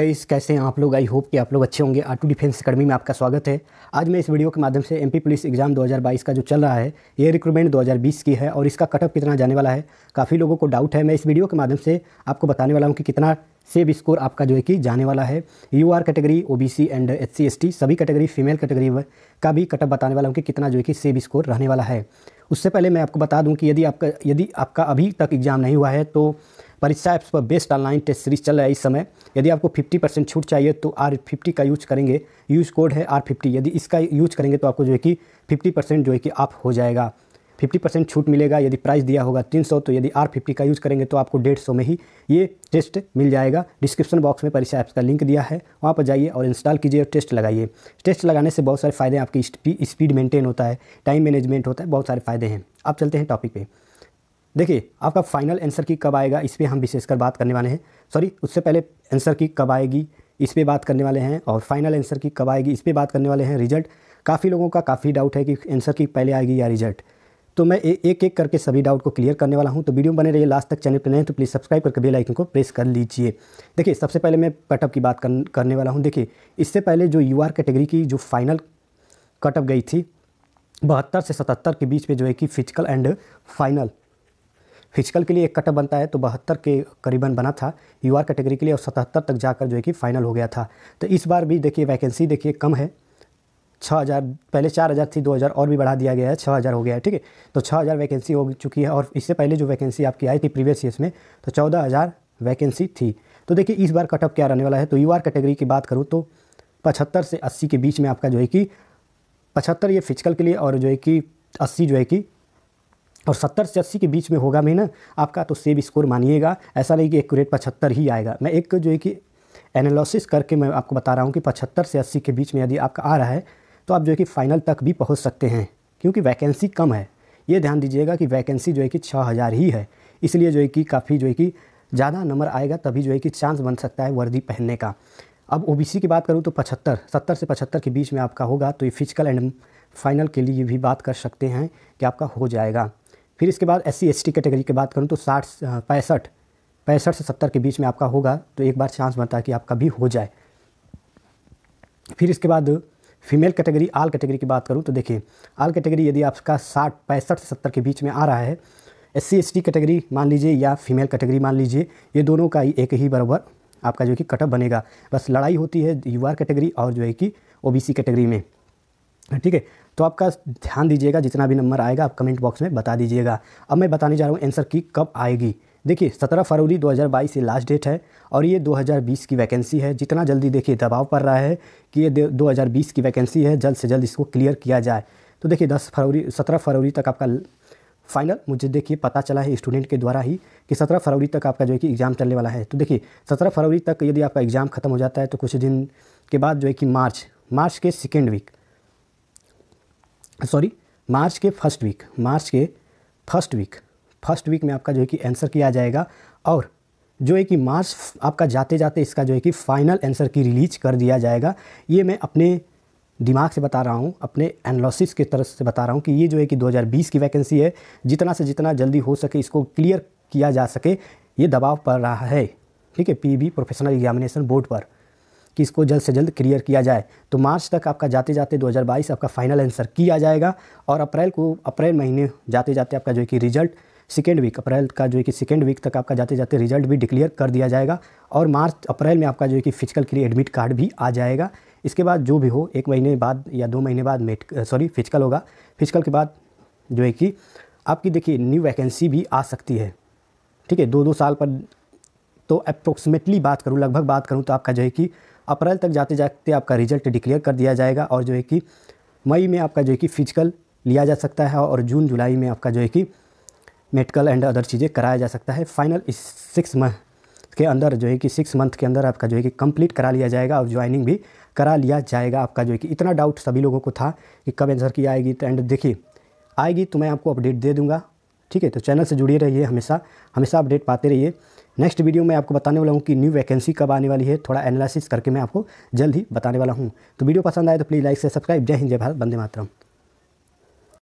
इस कैसे हैं आप लोग आई होप कि आप लोग अच्छे होंगे आटू डिफेंस अकेडमी में आपका स्वागत है आज मैं इस वीडियो के माध्यम से एमपी पुलिस एग्जाम 2022 का जो चल रहा है ये रिक्रूटमेंट 2020 की है और इसका कटअप कितना जाने वाला है काफ़ी लोगों को डाउट है मैं इस वीडियो के माध्यम से आपको बताने वाला हूँ कि कितना सेव स्कोर आपका जो है कि जाने वाला है U R category O B C and H C S T सभी कैटेगरी फीमेल कैटेगरी का भी कटअप बताने वाला हूँ कि कितना जो है कि सेव स्कोर रहने वाला है उससे पहले मैं आपको बता दूँ कि यदि आपका यदि आपका अभी तक एग्ज़ाम नहीं हुआ है तो परीक्षा ऐप्स पर बेस्ट ऑनलाइन टेस्ट सीरीज चल रहा है इस समय यदि आपको 50 परसेंट छूट चाहिए तो आर फिफ्टी का यूज करेंगे यूज कोड है आर फिफ्टी यदि इसका यूज करेंगे तो आपको जो है कि 50 परसेंट जो है कि आप हो जाएगा 50 परसेंट छूट मिलेगा यदि प्राइस दिया होगा 300 तो यदि आर फिफ्टी का यूज़ करेंगे तो आपको डेढ़ सौ में ही ये टेस्ट मिल जाएगा डिस्क्रिप्शन बॉक्स में परीक्षा ऐप्स का लिंक दिया है वहाँ पर जाइए और इंस्टॉल कीजिए और टेस्ट लगाइए टेस्ट लगाने से बहुत सारे फ़ायदे आपकी स्पीड मेंटेन होता है टाइम मैनेजमेंट होता है बहुत सारे फ़ायदे हैं आप चलते हैं टॉपिक पर देखिए आपका फाइनल आंसर की कब आएगा इस पर हम विशेषकर बात करने वाले हैं सॉरी उससे पहले आंसर की कब आएगी इस पर बात करने वाले हैं और फाइनल आंसर की कब आएगी इस पर बात करने वाले हैं रिजल्ट काफ़ी लोगों का काफ़ी डाउट है कि आंसर की पहले आएगी या रिजल्ट तो मैं एक एक करके सभी डाउट को क्लियर करने वाला हूँ तो वीडियो बने रहिए लास्ट तक चैनल पर नहीं तो प्लीज़ सब्सक्राइब करके बेल आइकन को प्रेस कर लीजिए देखिए सबसे पहले मैं कटअप की बात कर, करने वाला हूँ देखिए इससे पहले जो यू कैटेगरी की जो फाइनल कटअप गई थी बहत्तर से सतहत्तर के बीच में जो है कि फिजिकल एंड फाइनल फिजिकल के लिए एक कट बनता है तो बहत्तर के करीबन बना था यूआर कैटेगरी के लिए और सतहत्तर तक जाकर जो है कि फाइनल हो गया था तो इस बार भी देखिए वैकेंसी देखिए कम है छः हज़ार पहले चार हज़ार थी दो हज़ार और भी बढ़ा दिया गया है छः हज़ार हो गया है ठीक है तो छः हज़ार वैकेंसी हो चुकी है और इससे पहले जो वैकेंसी आपकी आई थी प्रीवियस ईयर्स में तो चौदह हज़ार वैकेंसी थी तो देखिए इस बार कटअप क्या रहने वाला है तो यू कैटेगरी की बात करूँ तो पचहत्तर से अस्सी के बीच में आपका जो है कि पचहत्तर ये फिजिकल के लिए और जो है कि अस्सी जो है कि और सत्तर से अस्सी के बीच में होगा ना आपका तो सेव स्कोर मानिएगा ऐसा नहीं कि एक्यूरेट पचहत्तर ही आएगा मैं एक जो है कि एनालिसिस करके मैं आपको बता रहा हूँ कि पचहत्तर से अस्सी के बीच में यदि आपका आ रहा है तो आप जो है कि फ़ाइनल तक भी पहुँच सकते हैं क्योंकि वैकेंसी कम है ये ध्यान दीजिएगा कि वैकेंसी जो है कि छः हज़ार ही है इसलिए जो है कि काफ़ी जो है कि ज़्यादा नंबर आएगा तभी जो है कि चांस बन सकता है वर्दी पहनने का अब ओबीसी की बात करूँ तो पचहत्तर सत्तर से पचहत्तर के बीच में आपका होगा तो ये फिजिकल एंड फाइनल के लिए भी बात कर सकते हैं कि आपका हो जाएगा फिर इसके बाद एस सी कैटेगरी की बात करूँ तो साठ पैंसठ पैंसठ से सत्तर के बीच में आपका होगा तो एक बार चांस बनता है कि आपका भी हो जाए फिर इसके बाद फीमेल कैटेगरी आल कैटेगरी की बात करूँ तो देखिए आल कैटेगरी यदि आपका साठ पैंसठ से सत्तर के बीच में आ रहा है एस सी कैटेगरी मान लीजिए या फीमेल कैटेगरी मान लीजिए ये दोनों का ही एक ही बराबर आपका जो कि कटअप बनेगा बस लड़ाई होती है यू कैटेगरी और जो है कि ओ कैटेगरी में ठीक है तो आपका ध्यान दीजिएगा जितना भी नंबर आएगा आप कमेंट बॉक्स में बता दीजिएगा अब मैं बताने जा रहा हूँ आंसर की कब आएगी देखिए 17 फरवरी 2022 ये लास्ट डेट है और ये 2020 की वैकेंसी है जितना जल्दी देखिए दबाव पड़ रहा है कि ये 2020 की वैकेंसी है जल्द से जल्द इसको क्लियर किया जाए तो देखिए 10 फरवरी 17 फरवरी तक आपका फाइनल मुझे देखिए पता चला है स्टूडेंट के द्वारा ही कि सत्रह फरवरी तक आपका जो है कि एग्ज़ाम चलने वाला है तो देखिए सत्रह फरवरी तक यदि आपका एग्ज़ाम ख़त्म हो जाता है तो कुछ दिन के बाद जो है कि मार्च मार्च के सेकेंड वीक सॉरी मार्च के फर्स्ट वीक मार्च के फर्स्ट वीक फर्स्ट वीक में आपका जो है कि आंसर किया जाएगा और जो है कि मार्च आपका जाते जाते इसका जो है कि फाइनल आंसर की रिलीज कर दिया जाएगा ये मैं अपने दिमाग से बता रहा हूँ अपने एनालिसिस के तरफ से बता रहा हूँ कि ये जो है कि 2020 की वैकेंसी है जितना से जितना जल्दी हो सके इसको क्लियर किया जा सके ये दबाव पड़ रहा है ठीक है पी प्रोफेशनल एग्जामिनेशन बोर्ड पर कि इसको जल्द से जल्द क्लियर किया जाए तो मार्च तक आपका जाते जाते 2022 आपका फाइनल आंसर किया जाएगा और अप्रैल को अप्रैल महीने जाते जाते आपका जो है कि रिजल्ट सेकेंड वीक अप्रैल का जो है कि सेकेंड वीक तक आपका जाते जाते रिजल्ट भी डिक्लेयर कर दिया जाएगा और मार्च अप्रैल में आपका जो है कि फिजिकल के लिए एडमिट कार्ड भी आ जाएगा इसके बाद जो भी हो एक महीने बाद या दो महीने बाद मेट सॉरी फिजिकल होगा फिजिकल के बाद जो है कि आपकी देखिए न्यू वैकेंसी भी आ सकती है ठीक है दो दो साल पर तो अप्रोक्सीमेटली बात करूँ लगभग बात करूँ तो आपका जो है कि अप्रैल तक जाते जाते आपका रिजल्ट डिक्लेयर कर दिया जाएगा और जो है कि मई में आपका जो है कि फिजिकल लिया जा सकता है और जून जुलाई में आपका जो है कि मेडिकल एंड अदर चीज़ें कराया जा सकता है फाइनल इस सिक्स मंथ के अंदर जो है कि सिक्स मंथ के अंदर आपका जो है कि कंप्लीट करा लिया जाएगा और ज्वाइनिंग भी करा लिया जाएगा आपका जो है कि इतना डाउट सभी लोगों को था कि कब आंसर की आएगी तो एंड देखिए आएगी तो मैं आपको अपडेट दे दूँगा ठीक है तो चैनल से जुड़े रहिए हमेशा हमेशा अपडेट पाते रहिए नेक्स्ट वीडियो में आपको बताने वाला हूँ कि न्यू वैकेंसी कब आने वाली है थोड़ा एनालिसिस करके मैं आपको जल्द ही बताने वाला हूँ तो वीडियो पसंद आए तो प्लीज़ लाइक से सब्सक्राइब जय हिंद जय भारत बंदे मातरम